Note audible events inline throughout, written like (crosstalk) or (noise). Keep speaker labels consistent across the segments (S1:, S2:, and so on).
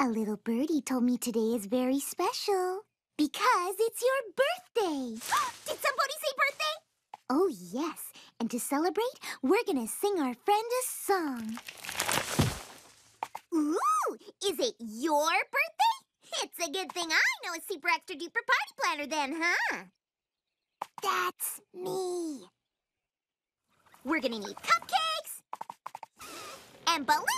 S1: A little birdie told me today is very special because it's your birthday. (gasps) Did somebody say birthday? Oh, yes. And to celebrate, we're gonna sing our friend a song. Ooh, is it your birthday? It's a good thing I know a super extra duper party planner then, huh? That's me. We're gonna need cupcakes and balloons.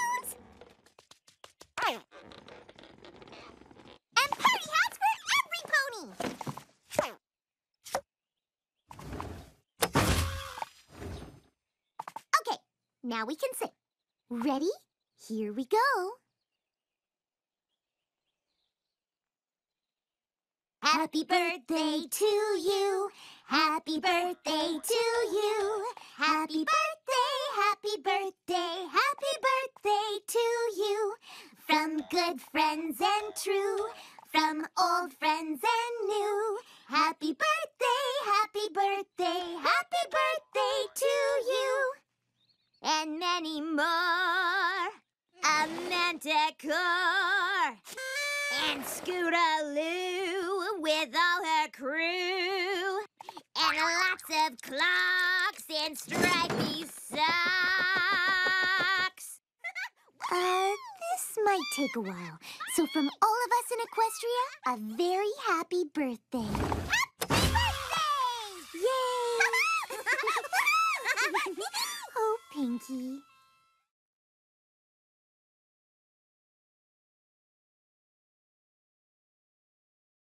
S1: Now we can sing. Ready? Here we go. Happy birthday to you. Happy birthday to you. Happy birthday, happy birthday, happy birthday to you. From good friends and true, from old friends and new. Happy birthday, happy birthday, anymore. Amanda Core and Scootaloo with all her crew and lots of clocks and stripy socks. (laughs) uh, this might take a while. So from all of us in Equestria, a very happy birthday. Yay! (laughs) (laughs) oh, Pinky,